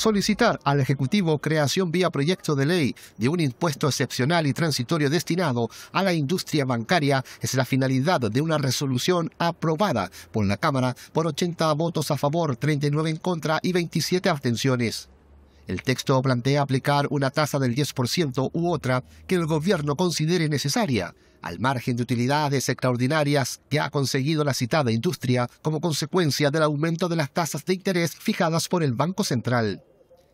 solicitar al Ejecutivo creación vía proyecto de ley de un impuesto excepcional y transitorio destinado a la industria bancaria es la finalidad de una resolución aprobada por la Cámara por 80 votos a favor, 39 en contra y 27 abstenciones. El texto plantea aplicar una tasa del 10% u otra que el gobierno considere necesaria, al margen de utilidades extraordinarias que ha conseguido la citada industria como consecuencia del aumento de las tasas de interés fijadas por el Banco Central.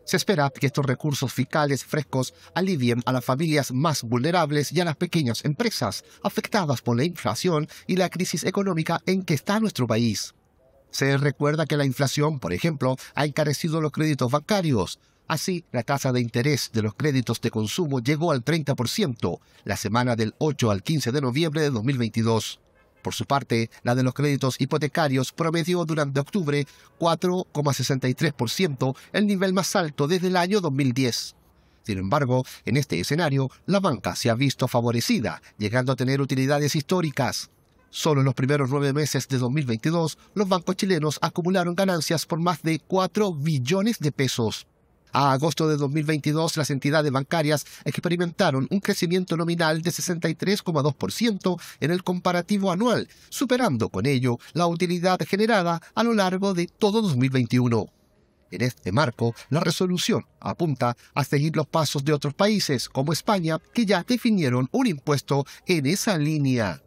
Se espera que estos recursos fiscales frescos alivien a las familias más vulnerables y a las pequeñas empresas afectadas por la inflación y la crisis económica en que está nuestro país. Se recuerda que la inflación, por ejemplo, ha encarecido los créditos bancarios. Así, la tasa de interés de los créditos de consumo llegó al 30% la semana del 8 al 15 de noviembre de 2022. Por su parte, la de los créditos hipotecarios promedió durante octubre 4,63%, el nivel más alto desde el año 2010. Sin embargo, en este escenario, la banca se ha visto favorecida, llegando a tener utilidades históricas. Solo en los primeros nueve meses de 2022, los bancos chilenos acumularon ganancias por más de 4 billones de pesos. A agosto de 2022, las entidades bancarias experimentaron un crecimiento nominal de 63,2% en el comparativo anual, superando con ello la utilidad generada a lo largo de todo 2021. En este marco, la resolución apunta a seguir los pasos de otros países como España, que ya definieron un impuesto en esa línea.